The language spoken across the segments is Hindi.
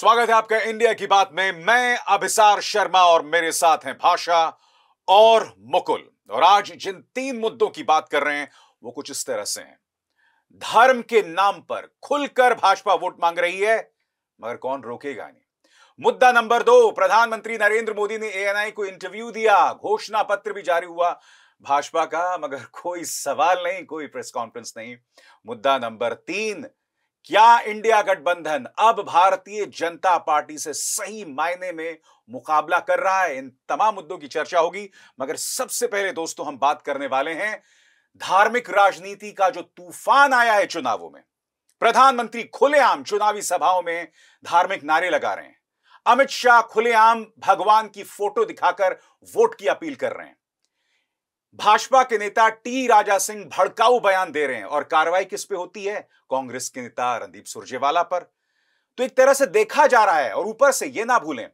स्वागत है आपका इंडिया की बात में मैं अभिसार शर्मा और मेरे साथ हैं भाषा और मुकुल और आज जिन तीन मुद्दों की बात कर रहे हैं वो कुछ इस तरह से हैं धर्म के नाम पर खुलकर भाजपा वोट मांग रही है मगर कौन रोकेगा नहीं मुद्दा नंबर दो प्रधानमंत्री नरेंद्र मोदी ने एएनआई को इंटरव्यू दिया घोषणा पत्र भी जारी हुआ भाजपा का मगर कोई सवाल नहीं कोई प्रेस कॉन्फ्रेंस नहीं मुद्दा नंबर तीन क्या इंडिया गठबंधन अब भारतीय जनता पार्टी से सही मायने में मुकाबला कर रहा है इन तमाम मुद्दों की चर्चा होगी मगर सबसे पहले दोस्तों हम बात करने वाले हैं धार्मिक राजनीति का जो तूफान आया है चुनावों में प्रधानमंत्री खुलेआम चुनावी सभाओं में धार्मिक नारे लगा रहे हैं अमित शाह खुलेआम भगवान की फोटो दिखाकर वोट की अपील कर रहे हैं भाजपा के नेता टी राजा सिंह भड़काऊ बयान दे रहे हैं और कार्रवाई किस पे होती है कांग्रेस के नेता रणदीप सुरजेवाला पर तो एक तरह से देखा जा रहा है और ऊपर से यह ना भूलें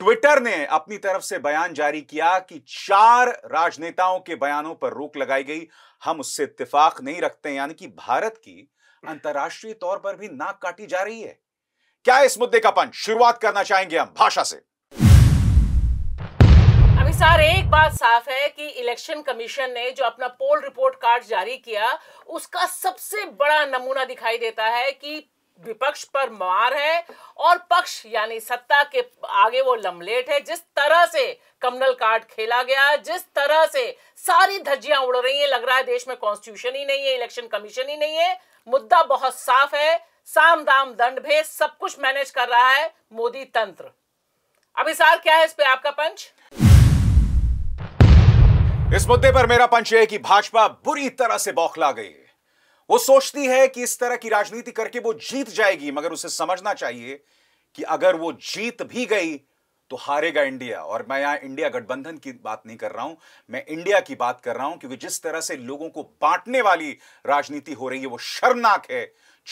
ट्विटर ने अपनी तरफ से बयान जारी किया कि चार राजनेताओं के बयानों पर रोक लगाई गई हम उससे इतफाक नहीं रखते यानी कि भारत की अंतर्राष्ट्रीय तौर पर भी नाक काटी जा रही है क्या इस मुद्दे का पंच शुरुआत करना चाहेंगे हम भाषा से सार एक बात साफ है कि इलेक्शन कमीशन ने जो अपना पोल रिपोर्ट कार्ड जारी किया उसका सबसे बड़ा नमूना दिखाई देता है कि विपक्ष पर मार है और पक्ष यानी सत्ता के आगे वो लमलेट है जिस तरह से कमनल कार्ड खेला गया जिस तरह से सारी धज्जियां उड़ रही हैं लग रहा है देश में कॉन्स्टिट्यूशन ही नहीं है इलेक्शन कमीशन ही नहीं है मुद्दा बहुत साफ है साम दाम दंड भेद सब कुछ मैनेज कर रहा है मोदी तंत्र अभी सार क्या है इस पे आपका पंच इस मुद्दे पर मेरा पंच है कि भाजपा बुरी तरह से बौखला गई है वो सोचती है कि इस तरह की राजनीति करके वो जीत जाएगी मगर उसे समझना चाहिए कि अगर वो जीत भी गई तो हारेगा इंडिया और मैं यहां इंडिया गठबंधन की बात नहीं कर रहा हूं मैं इंडिया की बात कर रहा हूं क्योंकि जिस तरह से लोगों को बांटने वाली राजनीति हो रही है वो शर्मनाक है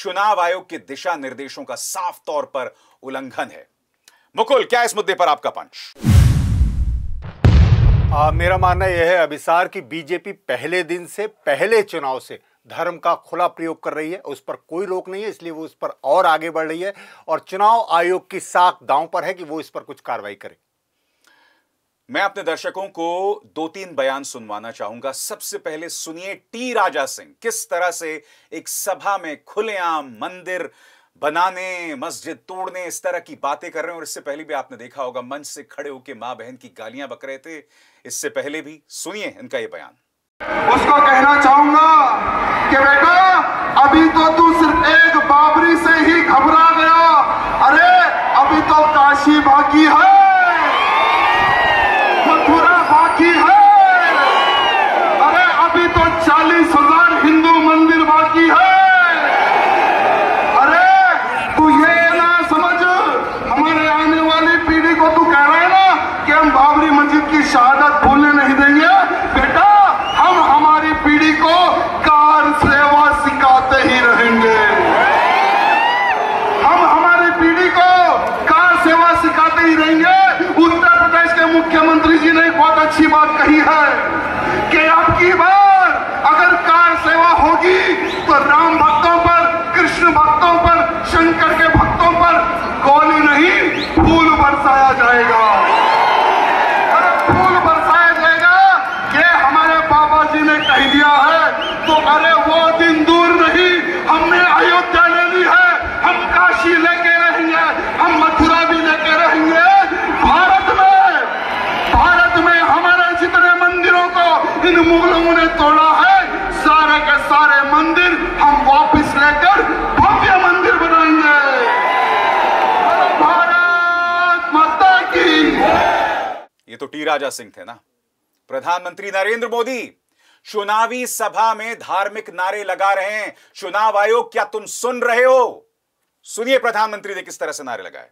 चुनाव आयोग के दिशा निर्देशों का साफ तौर पर उल्लंघन है मुकुल क्या इस मुद्दे पर आपका पंच आ, मेरा मानना यह है अभिसार कि बीजेपी पहले दिन से पहले चुनाव से धर्म का खुला प्रयोग कर रही है उस पर कोई रोक नहीं है इसलिए वो उस पर और आगे बढ़ रही है और चुनाव आयोग की साख दांव पर है कि वो इस पर कुछ कार्रवाई करे मैं अपने दर्शकों को दो तीन बयान सुनवाना चाहूंगा सबसे पहले सुनिए टी राजा सिंह किस तरह से एक सभा में खुलेआम मंदिर बनाने मस्जिद तोड़ने इस तरह की बातें कर रहे हैं और इससे पहले भी आपने देखा होगा मंच से खड़े होकर मां बहन की गालियां बक रहे थे इससे पहले भी सुनिए इनका ये बयान उसको कहना चाहूंगा कि बेटा अभी तो तू सिर्फ एक बाबरी से ही घबरा गया अरे अभी तो काशी बाकी है मथुरा बाकी है अरे अभी तो चालीस Tiger! राजा सिंह थे ना प्रधानमंत्री नरेंद्र मोदी चुनावी सभा में धार्मिक नारे लगा रहे हैं चुनाव आयोग क्या तुम सुन रहे हो सुनिए प्रधानमंत्री ने किस तरह से नारे लगाए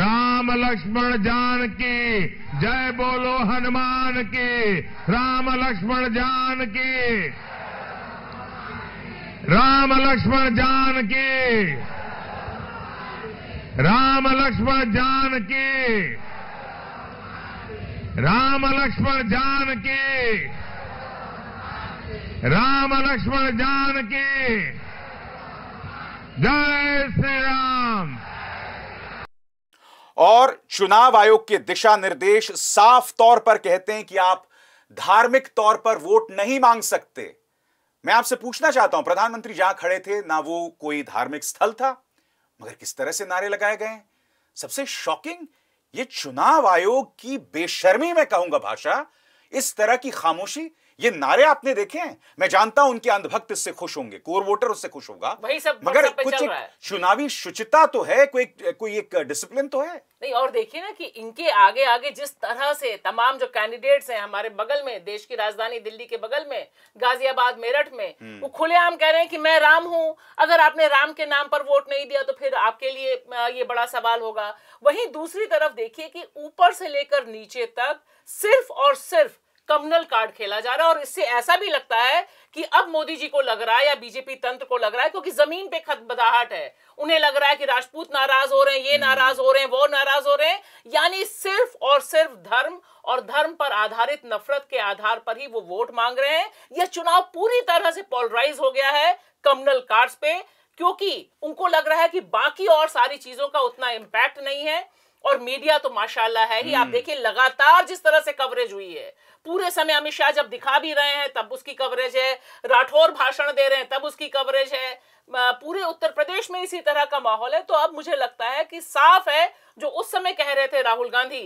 राम लक्ष्मण जान की जय बोलो हनुमान की राम लक्ष्मण जान की राम लक्ष्मण जान की राम लक्ष्मण जान की राम लक्ष्मण जान की राम लक्ष्मण जान की जय श्री राम और चुनाव आयोग के दिशा निर्देश साफ तौर पर कहते हैं कि आप धार्मिक तौर पर वोट नहीं मांग सकते मैं आपसे पूछना चाहता हूं प्रधानमंत्री जहां खड़े थे ना वो कोई धार्मिक स्थल था मगर किस तरह से नारे लगाए गए सबसे शॉकिंग ये चुनाव आयोग की बेशर्मी में कहूंगा भाषा इस तरह की खामोशी ये नारे आपने देखे हैं मैं जानता हूं उनके अंधभक्त इससे खुश होंगे कोर वोटर उससे खुश होगा वही सब मगर सब कुछ एक चुनावी शुचिता तो है कोई कोई एक डिसिप्लिन तो है नहीं और देखिए ना कि इनके आगे आगे जिस तरह से तमाम जो कैंडिडेट्स हैं हमारे बगल में देश की राजधानी दिल्ली के बगल में गाजियाबाद मेरठ में हम्म। वो खुलेआम कह रहे हैं कि मैं राम हूं अगर आपने राम के नाम पर वोट नहीं दिया तो फिर आपके लिए ये बड़ा सवाल होगा वहीं दूसरी तरफ देखिए कि ऊपर से लेकर नीचे तक सिर्फ और सिर्फ कम्युनल कार्ड खेला जा रहा है और इससे ऐसा भी लगता है कि अब मोदी जी को लग रहा है या बीजेपी तंत्र को लग रहा है क्योंकि जमीन पे खतबदाहट है उन्हें लग रहा है कि राजपूत नाराज हो रहे हैं ये हम्म। नाराज हो रहे हैं वो नाराज हो रहे हैं यानी सिर्फ और सिर्फ धर्म और धर्म पर आधारित नफरत के आधार पर ही वो वोट मांग रहे हैं यह चुनाव पूरी तरह से पोलराइज हो गया है कम्युनल कार्ड पे क्योंकि उनको लग रहा है कि बाकी और सारी चीजों का उतना इम्पैक्ट नहीं है और मीडिया तो माशाल्लाह है ही आप हम्म। देखिए लगातार जिस तरह से कवरेज हुई है पूरे समय अमित शाह जब दिखा भी रहे हैं तब उसकी कवरेज है राठौर भाषण दे रहे हैं तब उसकी कवरेज है पूरे उत्तर प्रदेश में इसी तरह का माहौल है तो अब मुझे लगता है कि साफ है जो उस समय कह रहे थे राहुल गांधी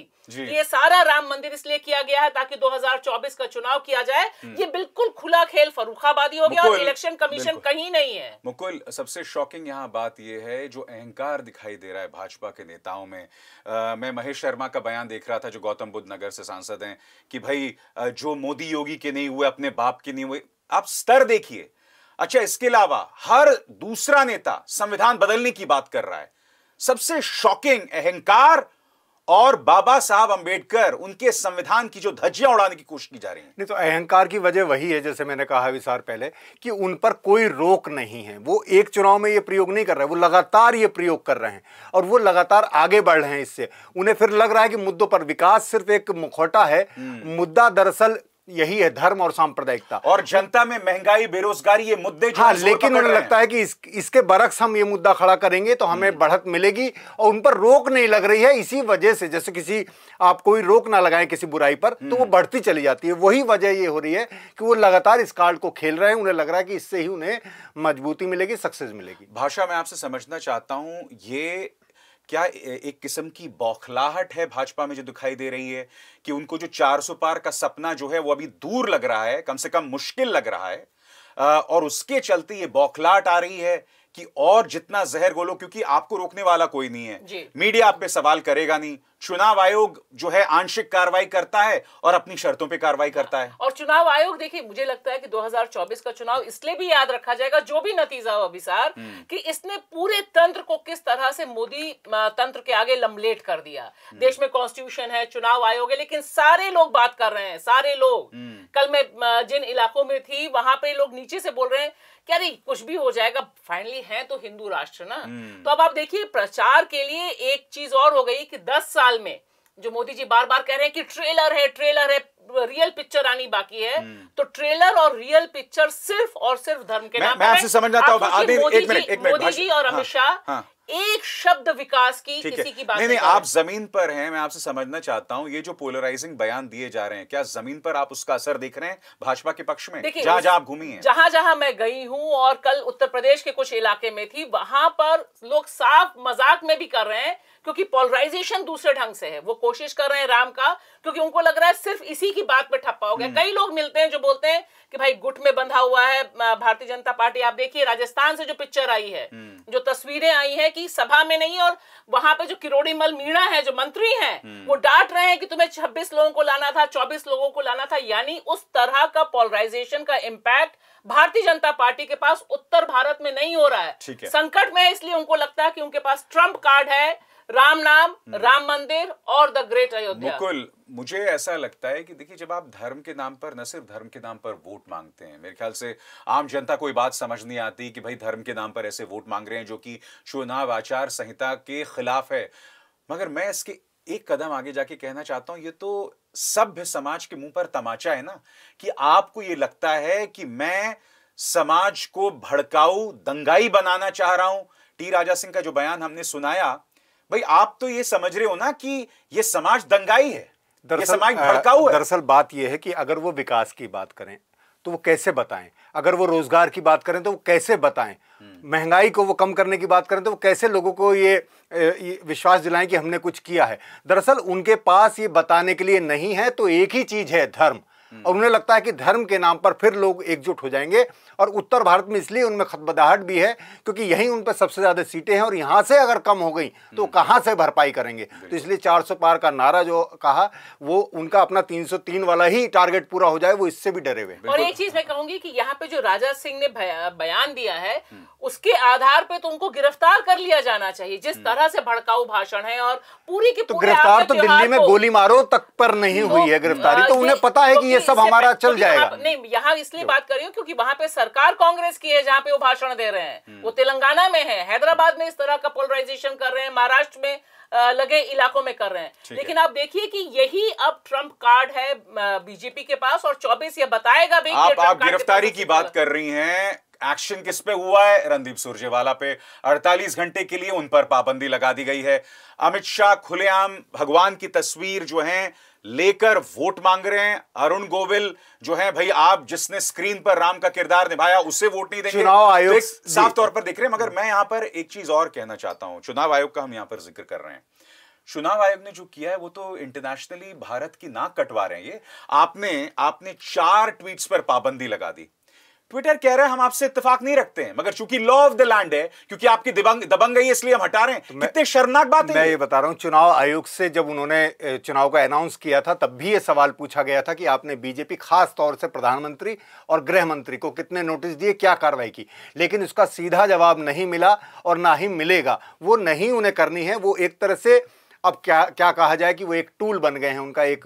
ये सारा राम मंदिर इसलिए किया गया है ताकि 2024 का चुनाव किया जाए हम्म। ये बिल्कुल खुला खेल फरूखाबादी हो गया और इलेक्शन कमीशन कहीं नहीं है मुकुल सबसे शॉकिंग यहाँ बात यह है जो अहंकार दिखाई दे रहा है भाजपा के नेताओं में आ, मैं महेश शर्मा का बयान देख रहा था जो गौतम बुद्ध नगर से सांसद हैं कि भाई जो मोदी योगी के नहीं हुए अपने बाप के नहीं हुए आप स्तर देखिए अच्छा इसके अलावा हर दूसरा नेता संविधान बदलने की बात कर रहा है सबसे शॉकिंग अहंकार और बाबा साहब अंबेडकर उनके संविधान की जो धज्जियां उड़ाने की कोशिश की जा रही है नहीं तो अहंकार की वजह वही है जैसे मैंने कहा विसार पहले कि उन पर कोई रोक नहीं है वो एक चुनाव में ये प्रयोग नहीं कर रहे वो लगातार ये प्रयोग कर रहे हैं और वो लगातार आगे बढ़ रहे हैं इससे उन्हें फिर लग रहा है कि मुद्दों पर विकास सिर्फ एक मुखौटा है हम्म। मुद्दा दरअसल यही है धर्म और सांप्रदायिकता और जनता में महंगाई बेरोजगारी ये मुद्दे हाँ लेकिन उन्हें लगता है कि इस, इसके बरक्स हम ये मुद्दा खड़ा करेंगे तो हमें हम्म। बढ़त मिलेगी और उन पर रोक नहीं लग रही है इसी वजह से जैसे किसी आप कोई रोक ना लगाए किसी बुराई पर तो वो हम्म। बढ़ती चली जाती है वही वजह ये हो रही है कि वो लगातार इस कार्ड को खेल रहे हैं उन्हें लग रहा है कि इससे ही उन्हें मजबूती मिलेगी सक्सेस मिलेगी भाषा मैं आपसे समझना चाहता हूँ ये क्या एक किस्म की बौखलाहट है भाजपा में जो दिखाई दे रही है कि उनको जो 400 पार का सपना जो है वो अभी दूर लग रहा है कम से कम मुश्किल लग रहा है और उसके चलते ये बौखलाहट आ रही है कि और जितना जहर गोलो क्योंकि आपको रोकने वाला कोई नहीं है मीडिया आप पे सवाल करेगा नहीं चुनाव आयोग जो है आंशिक कार्रवाई करता है और अपनी शर्तों पे कार्रवाई करता है और चुनाव आयोग देखिए मुझे लगता है कि 2024 का चुनाव इसलिए भी याद रखा जाएगा जो भी नतीजा हो अभिसार हम्म। कि इसने पूरे तंत्र को किस तरह से मोदी तंत्र के आगे लमलेट कर दिया हम्म। देश में कॉन्स्टिट्यूशन है चुनाव आयोग है लेकिन सारे लोग बात कर रहे हैं सारे लोग हम्म। कल मैं जिन इलाकों में थी वहां पर लोग नीचे से बोल रहे हैं क्या नहीं कुछ भी हो जाएगा फाइनली है तो हिंदू राष्ट्र ना हम्म। तो अब आप देखिए प्रचार के लिए एक चीज और हो गई कि दस साल में जो मोदी जी बार बार कह रहे हैं कि ट्रेलर है ट्रेलर है रियल पिक्चर आनी बाकी है हम्म। तो ट्रेलर और रियल पिक्चर सिर्फ और सिर्फ धर्म के नाम मैं, मैं समझ जाता हूँ मोदी जी और अमित हाँ, शाह हाँ। एक शब्द विकास की किसी की बात नहीं, नहीं आप जमीन पर हैं मैं आपसे समझना चाहता हूं ये जो पोलराइजिंग बयान दिए जा रहे हैं क्या जमीन पर आप उसका असर देख रहे हैं भाजपा के पक्ष में जहां जहां आप घूमी हैं जहां जहां मैं गई हूं और कल उत्तर प्रदेश के कुछ इलाके में थी वहां पर लोग साफ मजाक में भी कर रहे हैं क्योंकि पोलराइजेशन दूसरे ढंग से है वो कोशिश कर रहे हैं राम का क्योंकि उनको लग रहा है सिर्फ इसी की बात पर ठप्पा हो गया हम्म। कई लोग मिलते हैं जो बोलते हैं कि भाई गुट में बंधा हुआ है भारतीय जनता पार्टी आप देखिए राजस्थान से जो पिक्चर आई है हम्म। जो तस्वीरें आई है कि की सभा में नहीं और वहां पे जो किरोड़ी मल मीणा है जो मंत्री हैं हम्म। वो डांट रहे हैं कि तुम्हें 26 लोगों को लाना था 24 लोगों को लाना था यानी उस तरह का पोलराइजेशन का इम्पैक्ट भारतीय जनता पार्टी के पास उत्तर भारत में नहीं हो रहा है, है। संकट में है इसलिए उनको लगता है कि उनके पास ट्रंप कार्ड है राम नाम हम्म। राम मंदिर और द ग्रेट अयोध्या मुझे ऐसा लगता है कि देखिए जब आप धर्म के नाम पर न सिर्फ धर्म के नाम पर वोट मांगते हैं मेरे ख्याल से आम जनता कोई बात समझ नहीं आती कि भाई धर्म के नाम पर ऐसे वोट मांग रहे हैं जो कि चुनाव आचार संहिता के खिलाफ है मगर मैं इसके एक कदम आगे जाके कहना चाहता हूं ये तो सभ्य समाज के मुंह पर तमाचा है ना कि आपको ये लगता है कि मैं समाज को भड़काऊ दंगाई बनाना चाह रहा हूं टी राजा सिंह का जो बयान हमने सुनाया भाई आप तो ये समझ रहे हो ना कि ये समाज दंगाई है ये समाज भड़काऊ है दरअसल बात यह है कि अगर वो विकास की बात करें तो वो कैसे बताएं अगर वो रोजगार की बात करें तो वो कैसे बताएं महंगाई को वो कम करने की बात करें तो वो कैसे लोगों को ये, विश्वास दिलाएं कि हमने कुछ किया है दरअसल उनके पास ये बताने के लिए नहीं है तो एक ही चीज़ है धर्म और उन्हें लगता है कि धर्म के नाम पर फिर लोग एकजुट हो जाएंगे और उत्तर भारत में इसलिए उनमें खतबदाहट भी है क्योंकि यही उन पर सबसे ज़्यादा सीटें हैं और यहां से अगर कम हो गई तो कहां से भरपाई करेंगे तो इसलिए 400 पार का नारा जो कहा वो उनका अपना 303 वाला ही टारगेट पूरा हो जाए वो इससे भी डरे हुए और एक चीज़ मैं कहूंगी कि यहाँ पे जो राजा सिंह ने बयान दिया है हम्म। उसके आधार पर तो उनको गिरफ्तार कर लिया जाना चाहिए जिस हम्म। तरह से भड़काऊ भाषण है और पूरी की तो गिरफ्तार तो दिल्ली में गोली मारो तक पर नहीं हुई है गिरफ्तारी तो उन्हें पता है तो कि ये सब हमारा चल तो जाएगा नहीं यहाँ इसलिए बात कर रही हूँ क्योंकि वहां पे सरकार कांग्रेस की है जहाँ पे वो भाषण दे रहे हैं हम्म। वो तेलंगाना में है हैदराबाद में इस तरह का पोलराइजेशन कर रहे हैं महाराष्ट्र में लगे इलाकों में कर रहे हैं लेकिन आप देखिए कि यही अब ट्रंप कार्ड है बीजेपी के पास और 24 ये बताएगा भी आप, आप गिरफ्तारी की बात कर रही हैं एक्शन किस पे हुआ है रणदीप सुरजेवाला पे 48 घंटे के लिए उन पर पाबंदी लगा दी गई है अमित शाह खुलेआम भगवान की तस्वीर जो है लेकर वोट मांग रहे हैं अरुण गोविल जो है भाई आप जिसने स्क्रीन पर राम का किरदार निभाया उसे वोट नहीं देंगे चुनाव तो आयोग साफ तौर पर देख रहे हैं मगर मैं यहां पर एक चीज और कहना चाहता हूं चुनाव आयोग का हम यहां पर जिक्र कर रहे हैं चुनाव आयोग ने जो किया है वो तो इंटरनेशनली भारत की नाक कटवा रहे हैं ये आपने आपने चार ट्वीट्स पर पाबंदी लगा दी ट्विटर कह रहे हैं हम आपसे इतफाक नहीं रखते हैं मगर चूंकि लॉ ऑफ द लैंड है क्योंकि आपकी दबंग दबंग गई इसलिए हम हटा रहे हैं तो कितने शर्मनाक बात है मैं ये बता रहा हूँ चुनाव आयोग से जब उन्होंने चुनाव का अनाउंस किया था तब भी ये सवाल पूछा गया था कि आपने बीजेपी खास तौर से प्रधानमंत्री और गृह मंत्री को कितने नोटिस दिए क्या कार्रवाई की लेकिन उसका सीधा जवाब नहीं मिला और ना ही मिलेगा वो नहीं उन्हें करनी है वो एक तरह से अब क्या क्या कहा जाए कि वो एक टूल बन गए हैं उनका एक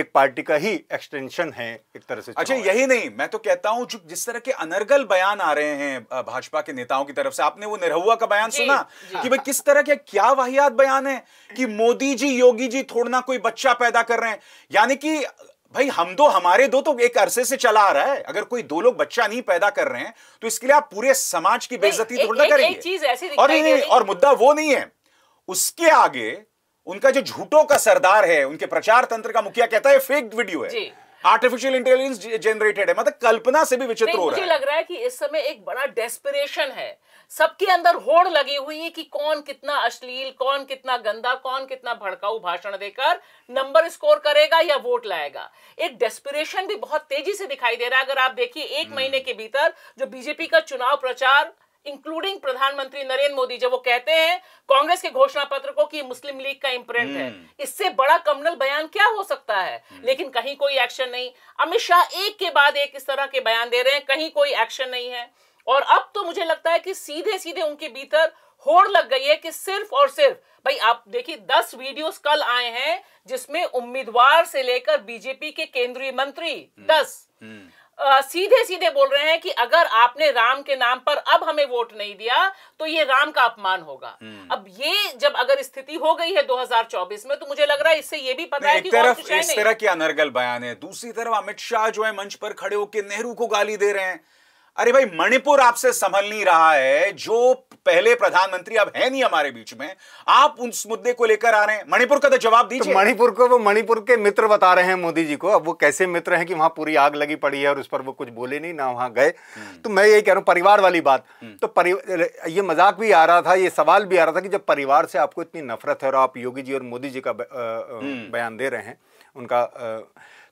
एक पार्टी का ही एक्सटेंशन है एक तरह से अच्छा यही नहीं मैं तो कहता हूं जो जिस तरह के अनर्गल बयान आ रहे हैं भाजपा के नेताओं की तरफ से आपने वो निरहुआ का बयान सुना कि भाई किस तरह के क्या वाहियात बयान है कि मोदी जी योगी जी थोड़ना कोई बच्चा पैदा कर रहे हैं यानी कि भाई हम दो हमारे दो तो एक अरसे से चला आ रहा है अगर कोई दो लोग बच्चा नहीं पैदा कर रहे हैं तो इसके लिए आप पूरे समाज की बेइज्जती थोड़ा करेंगे और और मुद्दा वो नहीं है उसके आगे उनका जो झूठों का सरदार है उनके प्रचार तंत्र का मुखिया कहता है फेक वीडियो है आर्टिफिशियल इंटेलिजेंस जनरेटेड है मतलब कल्पना से भी विचित्र हो रहा है मुझे लग रहा है कि इस समय एक बड़ा डेस्पिरेशन है सबके अंदर होड़ लगी हुई है कि कौन कितना अश्लील कौन कितना गंदा कौन कितना भड़काऊ भाषण देकर नंबर स्कोर करेगा या वोट लाएगा एक डेस्पिरेशन भी बहुत तेजी से दिखाई दे रहा है अगर आप देखिए एक हम्म। महीने के भीतर जो बीजेपी का चुनाव प्रचार इंक्लूडिंग प्रधानमंत्री नरेंद्र मोदी जब वो कहते हैं कांग्रेस के घोषणा पत्र को कि मुस्लिम लीग का इम्प्रिंट है हम्म। इससे बड़ा कमनल बयान क्या हो सकता है हम्म। लेकिन कहीं कोई एक्शन नहीं अमित शाह एक के बाद एक इस तरह के बयान दे रहे हैं कहीं कोई एक्शन नहीं है और अब तो मुझे लगता है कि सीधे सीधे उनके भीतर होड़ लग गई है कि सिर्फ और सिर्फ भाई आप देखिए दस वीडियोस कल आए हैं जिसमें उम्मीदवार से लेकर बीजेपी के केंद्रीय मंत्री हम्म। दस आ, सीधे सीधे बोल रहे हैं कि अगर आपने राम के नाम पर अब हमें वोट नहीं दिया तो ये राम का अपमान होगा हम्म। अब ये जब अगर स्थिति हो गई है 2024 में तो मुझे लग रहा है इससे ये भी पता है कि तरफ तो इस तरह की अनर्गल बयान है दूसरी तरफ अमित शाह जो है मंच पर खड़े होकर नेहरू को गाली दे रहे हैं अरे भाई मणिपुर आपसे संभल नहीं रहा है जो पहले प्रधानमंत्री अब है नहीं हमारे बीच में आप उस मुद्दे को लेकर आ रहे हैं मणिपुर का तो जवाब तो दीजिए तो मणिपुर को वो मणिपुर के मित्र बता रहे हैं मोदी जी को अब वो कैसे मित्र हैं कि वहां पूरी आग लगी पड़ी है और उस पर वो कुछ बोले नहीं ना वहां गए हम्म। तो मैं यही कह रहा हूँ परिवार वाली बात हम्म। तो ये मजाक भी आ रहा था ये सवाल भी आ रहा था कि जब परिवार से आपको इतनी नफरत है और आप योगी जी और मोदी जी का हम्म। बयान दे रहे हैं उनका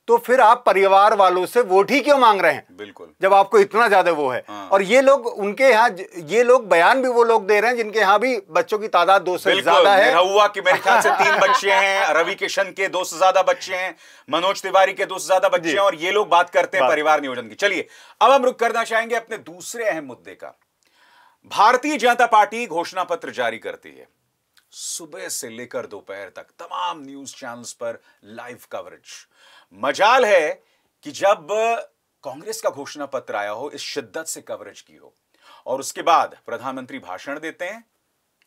तो फिर आप परिवार वालों से वोट ही क्यों मांग रहे हैं बिल्कुल जब आपको इतना ज्यादा वो है हाँ। और ये लोग उनके यहाँ ये लोग बयान भी वो लोग दे रहे हैं जिनके यहाँ भी बच्चों की तादाद दो से ज्यादा है हुआ कि मेरे ख्याल से तीन बच्चे हैं रवि किशन के दो से ज्यादा बच्चे हैं मनोज तिवारी के दो से ज्यादा बच्चे हैं और ये लोग बात करते हैं परिवार नियोजन की चलिए अब हम रुक करना चाहेंगे अपने दूसरे अहम मुद्दे का भारतीय जनता पार्टी घोषणा पत्र जारी करती है सुबह से लेकर दोपहर तक तमाम न्यूज चैनल्स पर लाइव कवरेज मजाल है कि जब कांग्रेस का घोषणा पत्र आया हो इस शिद्दत से कवरेज की हो और उसके बाद प्रधानमंत्री भाषण देते हैं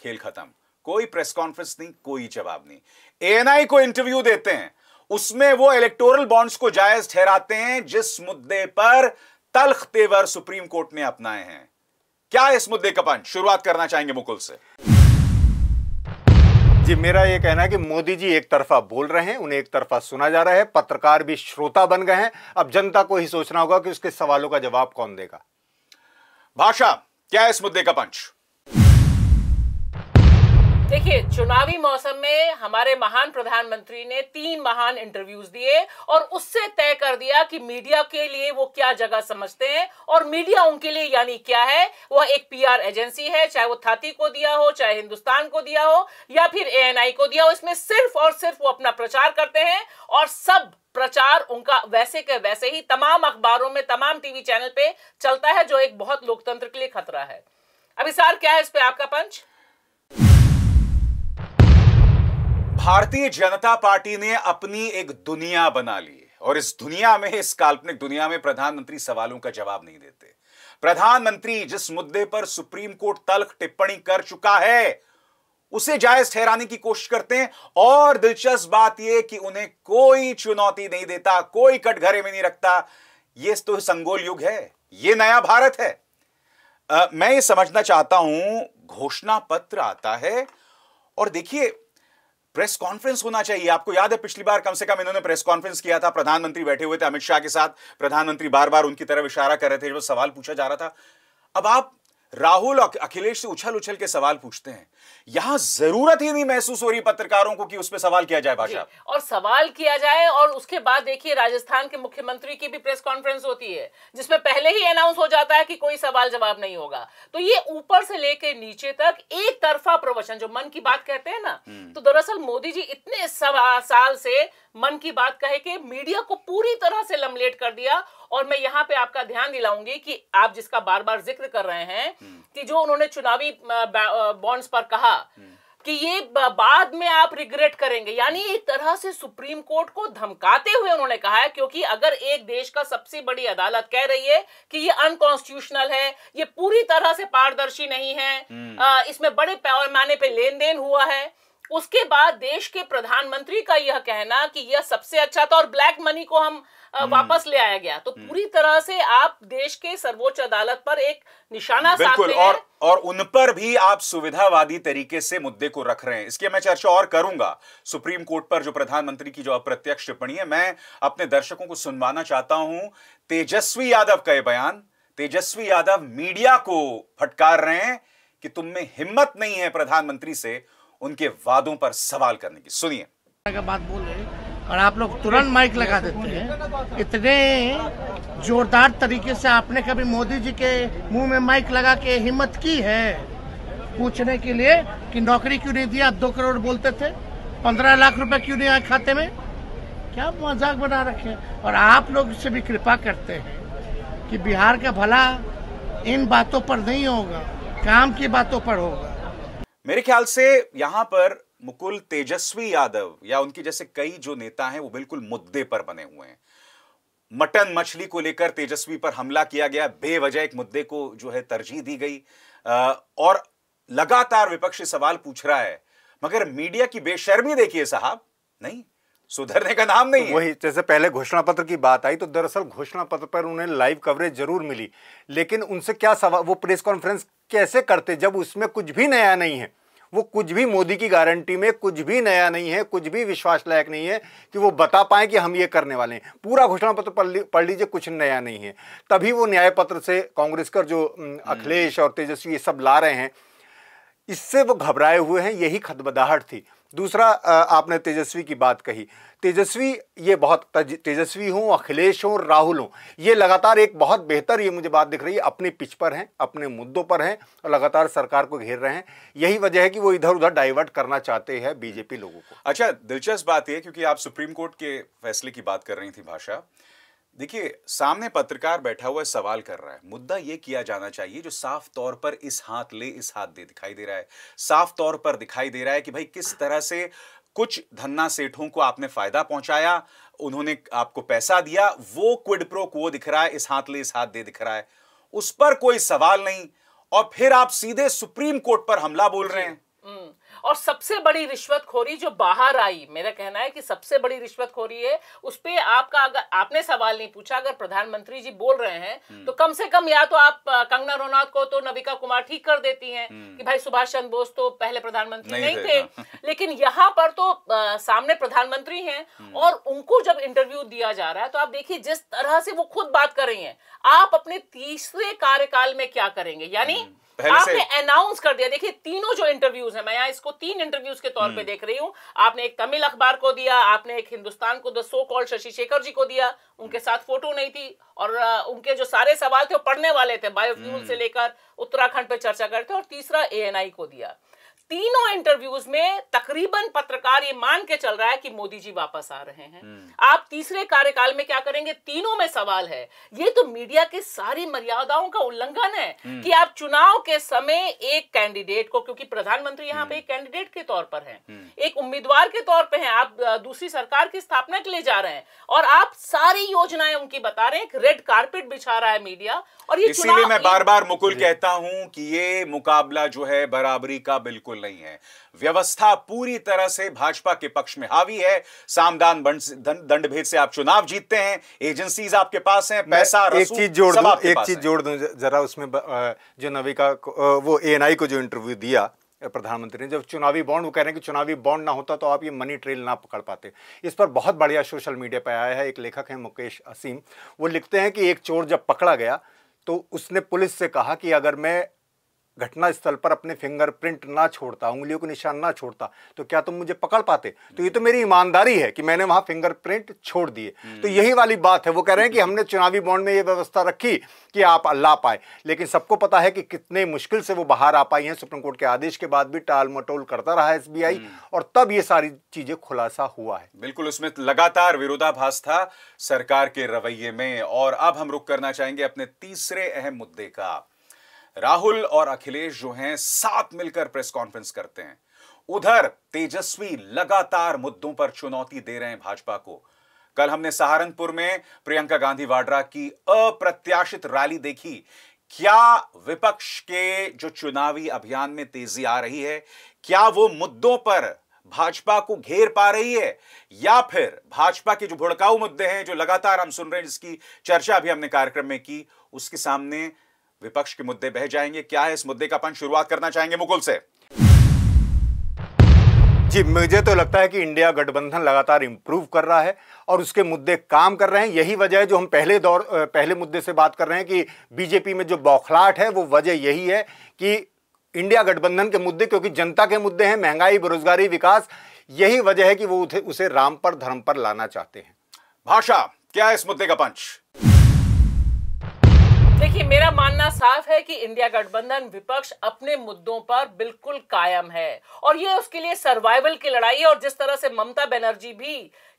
खेल खत्म कोई प्रेस कॉन्फ्रेंस नहीं कोई जवाब नहीं एएनआई को इंटरव्यू देते हैं उसमें वो इलेक्टोरल बॉन्ड्स को जायज ठहराते हैं जिस मुद्दे पर तलख तेवर सुप्रीम कोर्ट ने अपनाए हैं क्या इस मुद्दे का पंच शुरुआत करना चाहेंगे मुकुल से जी मेरा ये कहना है कि मोदी जी एक तरफा बोल रहे हैं उन्हें एक तरफा सुना जा रहा है पत्रकार भी श्रोता बन गए हैं अब जनता को ही सोचना होगा कि उसके सवालों का जवाब कौन देगा भाषा क्या है इस मुद्दे का पंच देखिए चुनावी मौसम में हमारे महान प्रधानमंत्री ने तीन महान इंटरव्यूज दिए और उससे तय कर दिया कि मीडिया के लिए वो क्या जगह समझते हैं और मीडिया उनके लिए यानी क्या है वह एक पीआर एजेंसी है चाहे वो थाती को दिया हो चाहे हिंदुस्तान को दिया हो या फिर एएनआई को दिया हो इसमें सिर्फ और सिर्फ वो अपना प्रचार करते हैं और सब प्रचार उनका वैसे के वैसे ही तमाम अखबारों में तमाम टीवी चैनल पे चलता है जो एक बहुत लोकतंत्र के लिए खतरा है अभी सार क्या है इस पे आपका पंच भारतीय जनता पार्टी ने अपनी एक दुनिया बना ली और इस दुनिया में इस काल्पनिक दुनिया में प्रधानमंत्री सवालों का जवाब नहीं देते प्रधानमंत्री जिस मुद्दे पर सुप्रीम कोर्ट तल्ख टिप्पणी कर चुका है उसे जायज ठहराने की कोशिश करते हैं और दिलचस्प बात यह कि उन्हें कोई चुनौती नहीं देता कोई कटघरे में नहीं रखता यह तो संगोल युग है यह नया भारत है आ, मैं ये समझना चाहता हूं घोषणा पत्र आता है और देखिए प्रेस कॉन्फ्रेंस होना चाहिए आपको याद है पिछली बार कम से कम इन्होंने प्रेस कॉन्फ्रेंस किया था प्रधानमंत्री बैठे हुए थे अमित शाह के साथ प्रधानमंत्री बार बार उनकी तरफ इशारा कर रहे थे जब सवाल पूछा जा रहा था अब आप राहुल और अखिलेश से उछल उछल के सवाल पूछते हैं यहां जरूरत ही नहीं महसूस हो रही पत्रकारों को कि उस पर सवाल किया जाए भाषा और सवाल किया जाए और उसके बाद देखिए राजस्थान के मुख्यमंत्री की भी प्रेस कॉन्फ्रेंस होती है जिसमें पहले ही अनाउंस हो जाता है कि कोई सवाल जवाब नहीं होगा तो ये ऊपर से लेकर नीचे तक एक तरफा प्रवचन जो मन की बात कहते हैं ना हम्म। तो दरअसल मोदी जी इतने साल से मन की बात कहे के मीडिया को पूरी तरह से लमलेट कर दिया और मैं यहाँ पे आपका ध्यान दिलाऊंगी कि आप जिसका बार बार जिक्र कर रहे हैं हम्म। कि जो उन्होंने चुनावी बॉन्ड्स पर कहा हम्म। कि ये बाद में आप रिग्रेट करेंगे यानी एक तरह से सुप्रीम कोर्ट को धमकाते हुए उन्होंने कहा है क्योंकि अगर एक देश का सबसे बड़ी अदालत कह रही है कि ये अनकॉन्स्टिट्यूशनल है ये पूरी तरह से पारदर्शी नहीं है हम्म। इसमें बड़े पैमाने पे लेन देन हुआ है उसके बाद देश के प्रधानमंत्री का यह कहना कि यह सबसे अच्छा था और ब्लैक मनी को हम हम्म। वापस ले आया गया तो हम्म। पूरी तरह से आप देश के सर्वोच्च अदालत पर एक निशाना बिल्कुल और और उन पर भी आप सुविधावादी तरीके से मुद्दे को रख रहे हैं इसकी मैं चर्चा और करूंगा सुप्रीम कोर्ट पर जो प्रधानमंत्री की जो अप्रत्यक्ष टिप्पणी है मैं अपने दर्शकों को सुनवाना चाहता हूं तेजस्वी यादव का बयान तेजस्वी यादव मीडिया को फटकार रहे हैं कि तुम में हिम्मत नहीं है प्रधानमंत्री से उनके वादों पर सवाल करने की सुनिए बात बोल रहे और आप लोग तुरंत माइक लगा देते हैं इतने जोरदार तरीके से आपने कभी मोदी जी के मुंह में माइक लगा के हिम्मत की है पूछने के लिए कि नौकरी क्यों नहीं दिया आप दो करोड़ बोलते थे पंद्रह लाख रुपए क्यों नहीं आए खाते में क्या मजाक बना रखे और आप लोग से भी कृपा करते हैं कि बिहार का भला इन बातों पर नहीं होगा काम की बातों पर होगा मेरे ख्याल से यहाँ पर मुकुल तेजस्वी यादव या उनके जैसे कई जो नेता हैं वो बिल्कुल मुद्दे पर बने हुए हैं मटन मछली को लेकर तेजस्वी पर हमला किया गया बेवजह एक मुद्दे को जो है तरजीह दी गई और लगातार विपक्ष सवाल पूछ रहा है मगर मीडिया की बेशर्मी देखिए साहब नहीं सुधरने का नाम नहीं वही जैसे पहले घोषणा पत्र की बात आई तो दरअसल घोषणा पत्र पर उन्हें लाइव कवरेज जरूर मिली लेकिन उनसे क्या सवाल वो प्रेस कॉन्फ्रेंस कैसे करते जब उसमें कुछ भी नया नहीं है वो कुछ भी मोदी की गारंटी में कुछ भी नया नहीं है कुछ भी विश्वास लायक नहीं है कि वो बता पाए कि हम ये करने वाले हैं पूरा घोषणा पत्र पढ़ लीजिए कुछ नया नहीं है तभी वो न्याय पत्र से कांग्रेस कर जो हम्म। अखिलेश और तेजस्वी ये सब ला रहे हैं इससे वो घबराए हुए हैं यही खदबदाहट थी दूसरा आपने तेजस्वी की बात कही तेजस्वी ये बहुत तेजस्वी हूँ अखिलेश हूँ राहुल हूँ ये लगातार एक बहुत बेहतर ये मुझे बात दिख रही है अपने पिच पर हैं अपने मुद्दों पर हैं और लगातार सरकार को घेर रहे हैं यही वजह है कि वो इधर उधर डाइवर्ट करना चाहते हैं बीजेपी लोगों को अच्छा दिलचस्प बात यह क्योंकि आप सुप्रीम कोर्ट के फैसले की बात कर रही थी भाषा देखिए सामने पत्रकार बैठा हुआ सवाल कर रहा है मुद्दा यह किया जाना चाहिए जो साफ तौर पर इस हाथ ले इस हाथ दे दिखाई दे रहा है साफ तौर पर दिखाई दे रहा है कि भाई किस तरह से कुछ धन्ना सेठों को आपने फायदा पहुंचाया उन्होंने आपको पैसा दिया वो क्विड प्रो को दिख रहा है इस हाथ ले इस हाथ दे दिख रहा है उस पर कोई सवाल नहीं और फिर आप सीधे सुप्रीम कोर्ट पर हमला बोल रहे हैं हम्म। और सबसे बड़ी रिश्वतखोरी जो बाहर आई मेरा कहना है कि सबसे बड़ी रिश्वतखोरी है उस पर आपका अगर आपने सवाल नहीं पूछा अगर प्रधानमंत्री जी बोल रहे हैं हम्म। तो कम से कम या तो आप कंगना रोनाथ को तो नविका कुमार ठीक कर देती हैं हम्म। कि भाई सुभाष चंद्र बोस तो पहले प्रधानमंत्री नहीं, नहीं थे हाँ। लेकिन यहाँ पर तो आ, सामने प्रधानमंत्री हैं हम्म। और उनको जब इंटरव्यू दिया जा रहा है तो आप देखिए जिस तरह से वो खुद बात कर रही हैं आप अपने तीसरे कार्यकाल में क्या करेंगे यानी पहले आपने अनाउंस कर दिया देखिए तीनों जो इंटरव्यूज है मैं यहाँ इसको तीन इंटरव्यूज के तौर पे हम्म। देख रही हूँ आपने एक तमिल अखबार को दिया आपने एक हिंदुस्तान को the so call Shashi Shekhar ji को दिया उनके साथ फोटो नहीं थी और उनके जो सारे सवाल थे वो पढ़ने वाले थे बायोफ्यूल से हम्म। लेकर उत्तराखंड पे चर्चा करते और तीसरा ए को दिया तीनों इंटरव्यूज में तकरीबन पत्रकार ये मान के चल रहा है कि मोदी जी वापस आ रहे हैं हम्म। आप तीसरे कार्यकाल में क्या करेंगे तीनों में सवाल है ये तो मीडिया की सारी मर्यादाओं का उल्लंघन है हम्म। कि आप चुनाव के समय एक कैंडिडेट को क्योंकि प्रधानमंत्री यहाँ पे हम्म। एक कैंडिडेट के तौर पर है एक उम्मीदवार के तौर पर है आप दूसरी सरकार की स्थापना के लिए जा रहे हैं और आप सारी योजनाएं उनकी बता रहे हैं रेड कार्पेट बिछा रहा है मीडिया और ये इसीलिए मैं बार बार मुकुल कहता हूं कि ये मुकाबला जो है बराबरी का बिल्कुल बिल्कुल नहीं है व्यवस्था पूरी तरह से भाजपा के पक्ष में हावी है सामदान दंड भेद से आप चुनाव जीतते हैं एजेंसीज आपके पास हैं पैसा एक चीज जोड़ दूं एक चीज जोड़ दूं जरा उसमें जो नविका वो ए को जो इंटरव्यू दिया प्रधानमंत्री ने जब चुनावी बॉन्ड वो कह रहे हैं कि चुनावी बॉन्ड ना होता तो आप ये मनी ट्रेल ना पकड़ पाते इस पर बहुत बढ़िया सोशल मीडिया पर आया है एक लेखक है मुकेश असीम वो लिखते हैं कि एक चोर जब पकड़ा गया तो उसने पुलिस से कहा कि अगर मैं घटना स्थल पर अपने फिंगरप्रिंट ना छोड़ता उंगलियों के निशान ना छोड़ता तो क्या तुम मुझे पकड़ पाते तो ये तो मेरी ईमानदारी है कि मैंने वहां फिंगरप्रिंट छोड़ दिए हम्म। तो यही वाली बात है वो कह रहे हैं कि हमने चुनावी बॉन्ड में ये व्यवस्था रखी कि आप अल्लाह पाए लेकिन सबको पता है कि कितने मुश्किल से वो बाहर आ पाई हैं सुप्रीम कोर्ट के आदेश के बाद भी टाल मटोल करता रहा एस हम्म। और तब ये सारी चीज़ें खुलासा हुआ है बिल्कुल उसमें लगातार विरोधाभास था सरकार के रवैये में और अब हम रुक करना चाहेंगे अपने तीसरे अहम मुद्दे का राहुल और अखिलेश जो हैं साथ मिलकर प्रेस कॉन्फ्रेंस करते हैं उधर तेजस्वी लगातार मुद्दों पर चुनौती दे रहे हैं भाजपा को कल हमने सहारनपुर में प्रियंका गांधी वाड्रा की अप्रत्याशित रैली देखी क्या विपक्ष के जो चुनावी अभियान में तेजी आ रही है क्या वो मुद्दों पर भाजपा को घेर पा रही है या फिर भाजपा के जो भुड़काऊ मुद्दे हैं जो लगातार हम सुन रहे हैं जिसकी चर्चा भी हमने कार्यक्रम में की उसके सामने विपक्ष के मुद्दे बह जाएंगे क्या है इस मुद्दे का अपन शुरुआत करना चाहेंगे मुकुल से जी मुझे तो लगता है कि इंडिया गठबंधन लगातार इंप्रूव कर रहा है और उसके मुद्दे काम कर रहे हैं यही वजह है जो हम पहले दौर पहले मुद्दे से बात कर रहे हैं कि बीजेपी में जो बौखलाहट है वो वजह यही है कि इंडिया गठबंधन के मुद्दे क्योंकि जनता के मुद्दे हैं महंगाई बेरोजगारी विकास यही वजह है कि वो उसे राम पर धर्म पर लाना चाहते हैं भाषा क्या है इस मुद्दे का पंच देखिए मेरा मानना साफ है कि इंडिया गठबंधन विपक्ष अपने मुद्दों पर बिल्कुल कायम है और ये उसके लिए सर्वाइवल की लड़ाई है और जिस तरह से ममता बनर्जी भी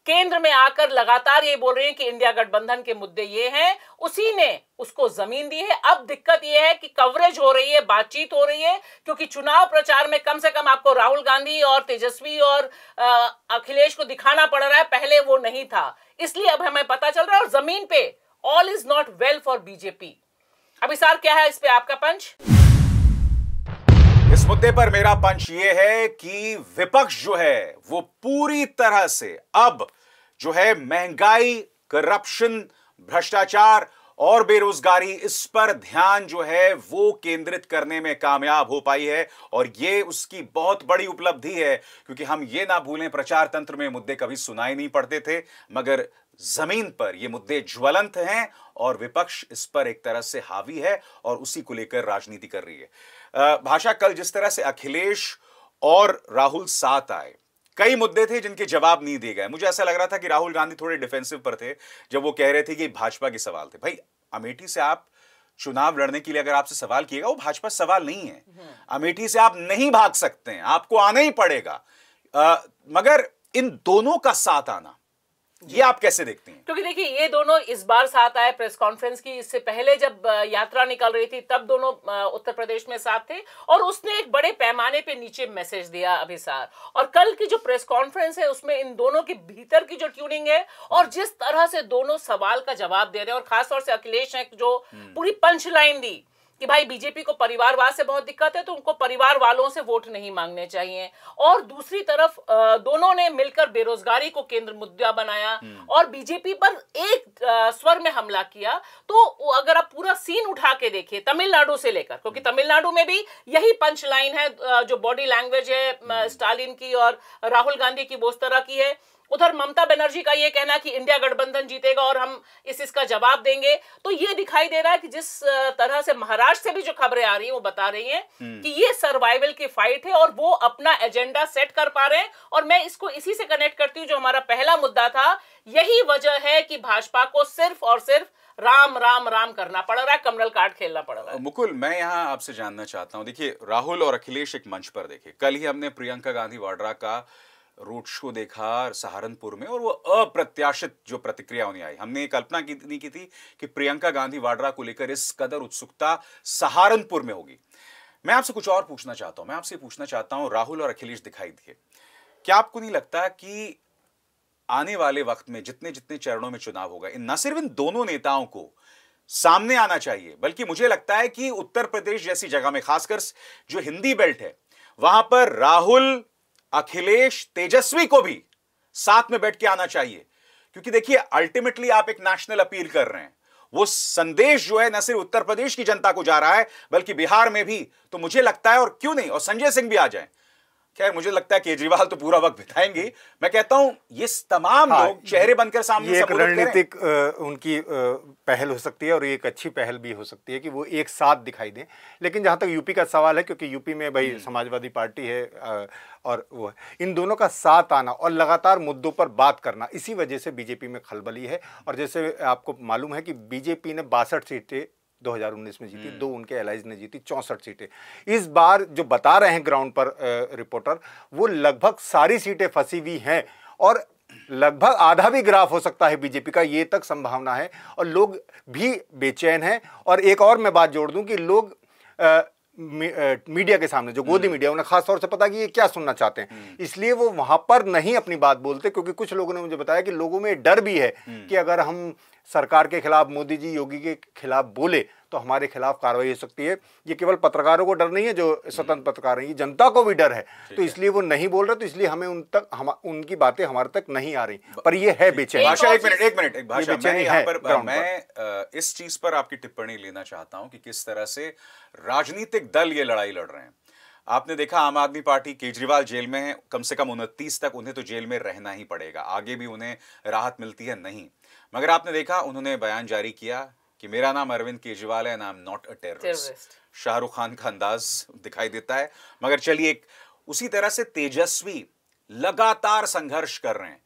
केंद्र में आकर लगातार ये बोल रहे हैं कि इंडिया गठबंधन के मुद्दे ये हैं उसी ने उसको जमीन दी है अब दिक्कत यह है कि कवरेज हो रही है बातचीत हो रही है क्योंकि चुनाव प्रचार में कम से कम आपको राहुल गांधी और तेजस्वी और अखिलेश को दिखाना पड़ रहा है पहले वो नहीं था इसलिए अब हमें पता चल रहा है और जमीन पे all is not well for BJP अभी साल क्या है इस पे आपका पंच इस मुद्दे पर मेरा पंच ये है कि विपक्ष जो है वो पूरी तरह से अब जो है महंगाई करप्शन भ्रष्टाचार और बेरोजगारी इस पर ध्यान जो है वो केंद्रित करने में कामयाब हो पाई है और ये उसकी बहुत बड़ी उपलब्धि है क्योंकि हम ये ना भूलें प्रचार तंत्र में मुद्दे कभी सुनाई नहीं पड़ते थे मगर जमीन पर ये मुद्दे ज्वलंत हैं और विपक्ष इस पर एक तरह से हावी है और उसी को लेकर राजनीति कर रही है भाषा कल जिस तरह से अखिलेश और राहुल साथ आए कई मुद्दे थे जिनके जवाब नहीं दिए गए मुझे ऐसा लग रहा था कि राहुल गांधी थोड़े डिफेंसिव पर थे जब वो कह रहे थे कि भाजपा के सवाल थे भाई अमेठी से आप चुनाव लड़ने के लिए अगर आपसे सवाल किएगा वो भाजपा सवाल नहीं है हम्म। अमेठी से आप नहीं भाग सकते हैं आपको आना ही पड़ेगा आ, मगर इन दोनों का साथ आना ये आप कैसे देखते हैं क्योंकि देखिए ये दोनों इस बार साथ आए प्रेस कॉन्फ्रेंस की इससे पहले जब यात्रा निकल रही थी तब दोनों उत्तर प्रदेश में साथ थे और उसने एक बड़े पैमाने पे नीचे मैसेज दिया अभिसार और कल की जो प्रेस कॉन्फ्रेंस है उसमें इन दोनों के भीतर की जो ट्यूनिंग है और जिस तरह से दोनों सवाल का जवाब दे रहे हैं और खासतौर से अखिलेश ने जो हम्म। पूरी पंच लाइन दी कि भाई बीजेपी को परिवारवाद से बहुत दिक्कत है तो उनको परिवार वालों से वोट नहीं मांगने चाहिए और दूसरी तरफ दोनों ने मिलकर बेरोजगारी को केंद्र मुद्दा बनाया हम्म। और बीजेपी पर एक स्वर में हमला किया तो अगर आप पूरा सीन उठा के देखिए तमिलनाडु से लेकर क्योंकि हम्म। तमिलनाडु में भी यही पंच लाइन है जो बॉडी लैंग्वेज है स्टालिन हम्म। की और राहुल गांधी की वो उस तरह की है उधर ममता बनर्जी का ये कहना कि इंडिया गठबंधन जीतेगा और हम इस इसका जवाब देंगे तो ये दिखाई दे रहा है कि जिस तरह से महाराष्ट्र से भी जो खबरें आ रही हैं वो बता रही हैं हम्म। कि ये सर्वाइवल की फाइट है और वो अपना एजेंडा सेट कर पा रहे हैं और मैं इसको इसी से कनेक्ट करती हूँ जो हमारा पहला मुद्दा था यही वजह है कि भाजपा को सिर्फ और सिर्फ राम राम राम करना पड़ रहा है कमरल कार्ड खेलना पड़ रहा है मुकुल मैं यहाँ आपसे जानना चाहता हूँ देखिए राहुल और अखिलेश एक मंच पर देखे कल ही हमने प्रियंका गांधी वाड्रा का रोड शो देखा सहारनपुर में और वो अप्रत्याशित जो प्रतिक्रिया उन्हें आई हमने कल्पना की नहीं की थी कि प्रियंका गांधी वाड्रा को लेकर इस कदर उत्सुकता सहारनपुर में होगी मैं आपसे कुछ और पूछना चाहता हूं मैं आपसे पूछना चाहता हूं राहुल और अखिलेश दिखाई दिए क्या आपको नहीं लगता कि आने वाले वक्त में जितने जितने चरणों में चुनाव होगा इन न सिर्फ इन दोनों नेताओं को सामने आना चाहिए बल्कि मुझे लगता है कि उत्तर प्रदेश जैसी जगह में खासकर जो हिंदी बेल्ट है वहां पर राहुल अखिलेश तेजस्वी को भी साथ में बैठ के आना चाहिए क्योंकि देखिए अल्टीमेटली आप एक नेशनल अपील कर रहे हैं वो संदेश जो है न सिर्फ उत्तर प्रदेश की जनता को जा रहा है बल्कि बिहार में भी तो मुझे लगता है और क्यों नहीं और संजय सिंह भी आ जाए खैर मुझे लगता है केजरीवाल तो पूरा वक्त बिताएंगे मैं कहता हूं ये तमाम हाँ, लोग चेहरे बनकर सामने एक रणनीतिक उनकी पहल हो सकती है और एक अच्छी पहल भी हो सकती है कि वो एक साथ दिखाई दें लेकिन जहां तक यूपी का सवाल है क्योंकि यूपी में भाई हम्म। समाजवादी पार्टी है और वो इन दोनों का साथ आना और लगातार मुद्दों पर बात करना इसी वजह से बीजेपी में खलबली है और जैसे आपको मालूम है कि बीजेपी ने बासठ सीटें 2019 में जीती हम्म। दो उनके एलाइज ने जीती चौंसठ सीटें इस बार जो बता रहे हैं ग्राउंड पर रिपोर्टर वो लगभग सारी सीटें फंसी हुई हैं और लगभग आधा भी ग्राफ हो सकता है बीजेपी का ये तक संभावना है और लोग भी बेचैन हैं और एक और मैं बात जोड़ दूं कि लोग मीडिया के सामने जो गोदी हम्म। मीडिया उन्हें खास तौर से पता कि ये क्या सुनना चाहते हैं हम्म। इसलिए वो वहां पर नहीं अपनी बात बोलते क्योंकि कुछ लोगों ने मुझे बताया कि लोगों में डर भी है हम्म। कि अगर हम सरकार के खिलाफ मोदी जी योगी के खिलाफ बोले तो हमारे खिलाफ कार्रवाई हो सकती है ये केवल पत्रकारों को डर नहीं है जो स्वतंत्र हम्म। पत्रकार हैं जनता को भी डर है तो इसलिए वो नहीं बोल रहे तो इसलिए हमें उन तक हम उनकी बातें हमारे तक नहीं आ रही पर ये है बेचैन भाषा एक मिनट एक मिनट बेचैनी है मैं मैं इस चीज पर आपकी टिप्पणी लेना चाहता हूँ कि किस तरह से राजनीतिक दल ये लड़ाई लड़ रहे हैं आपने देखा आम आदमी पार्टी केजरीवाल जेल में है कम से कम उनतीस तक उन्हें तो जेल में रहना ही पड़ेगा आगे भी उन्हें राहत मिलती है नहीं मगर आपने देखा उन्होंने बयान जारी किया कि मेरा नाम अरविंद केजरीवाल है I am not a terrorist Shahrukh Khan का अंदाज दिखाई देता है मगर चलिए उसी तरह से तेजस्वी लगातार संघर्ष कर रहे हैं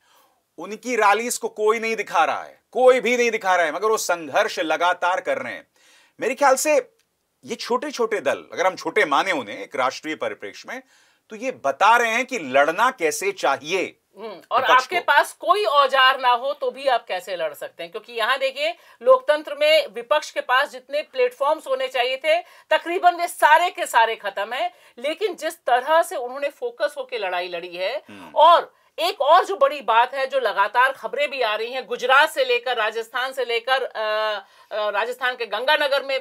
उनकी रैलीस को कोई नहीं दिखा रहा है कोई भी नहीं दिखा रहा है मगर वो संघर्ष लगातार कर रहे हैं मेरे ख्याल से ये छोटे छोटे दल अगर हम छोटे माने उन्हें एक राष्ट्रीय परिप्रेक्ष्य में तो ये बता रहे हैं कि लड़ना कैसे चाहिए हम्म, तो और आपके पास कोई औजार ना हो तो भी आप कैसे लड़ सकते हैं क्योंकि यहाँ देखिए लोकतंत्र में विपक्ष के पास जितने प्लेटफॉर्म होने चाहिए थे तकरीबन वे सारे के सारे खत्म है लेकिन जिस तरह से उन्होंने फोकस होकर लड़ाई लड़ी है हम्म। और एक और जो बड़ी बात है जो लगातार खबरें भी आ रही हैं गुजरात से लेकर राजस्थान से लेकर राजस्थान के गंगानगर में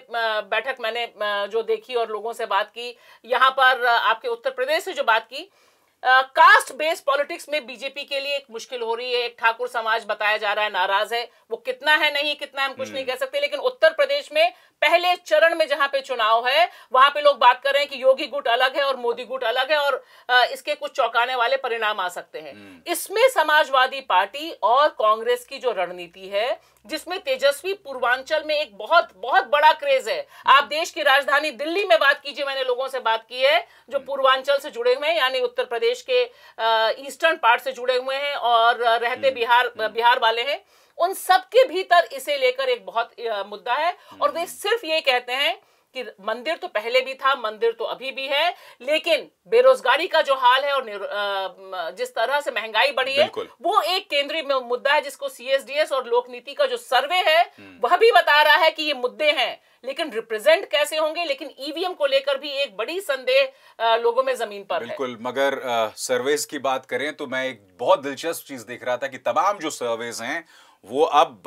बैठक मैंने जो देखी और लोगों से बात की यहाँ पर आपके उत्तर प्रदेश से जो बात की कास्ट बेस्ड पॉलिटिक्स में बीजेपी के लिए एक मुश्किल हो रही है एक ठाकुर समाज बताया जा रहा है नाराज है वो कितना है नहीं कितना हम कुछ नहीं हम्म। कह सकते लेकिन उत्तर प्रदेश में पहले चरण में जहां पे चुनाव है वहां पे लोग बात कर रहे हैं कि योगी गुट अलग है और मोदी गुट अलग है और इसके कुछ चौंकाने वाले परिणाम आ सकते हैं हम्म। इसमें समाजवादी पार्टी और कांग्रेस की जो रणनीति है जिसमें तेजस्वी पूर्वांचल में एक बहुत बहुत बड़ा क्रेज है हम्म। आप देश की राजधानी दिल्ली में बात कीजिए मैंने लोगों से बात की है जो पूर्वांचल से जुड़े हुए हैं यानी उत्तर प्रदेश देश के ईस्टर्न पार्ट से जुड़े हुए हैं और रहते हम्म, बिहार हम्म। बिहार वाले हैं उन सबके भीतर इसे लेकर एक बहुत मुद्दा है और वे हम्म। सिर्फ ये कहते हैं कि मंदिर तो पहले भी था मंदिर तो अभी भी है लेकिन बेरोजगारी का जो हाल है और जिस तरह से महंगाई बढ़ी है वो एक केंद्रीय मुद्दा है जिसको सीएसडीएस और नीति का जो सर्वे है हम्म। वह भी बता रहा है कि ये मुद्दे हैं लेकिन रिप्रेजेंट कैसे होंगे लेकिन ईवीएम e को लेकर भी एक बड़ी संदेह लोगों में जमीन पर बिल्कुल है। मगर सर्वेज की बात करें तो मैं एक बहुत दिलचस्प चीज देख रहा था कि तमाम जो सर्वेज हैं वो अब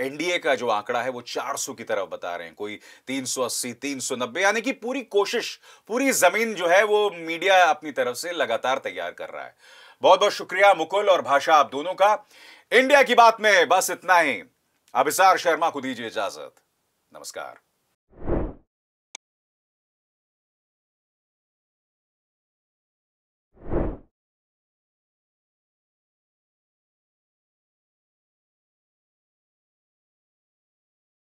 एनडीए का जो आंकड़ा है वो 400 की तरफ बता रहे हैं कोई 380 390 यानी कि पूरी कोशिश पूरी जमीन जो है वो मीडिया अपनी तरफ से लगातार तैयार कर रहा है बहुत बहुत शुक्रिया मुकुल और भाषा आप दोनों का इंडिया की बात में बस इतना ही अभिसार शर्मा को दीजिए इजाजत नमस्कार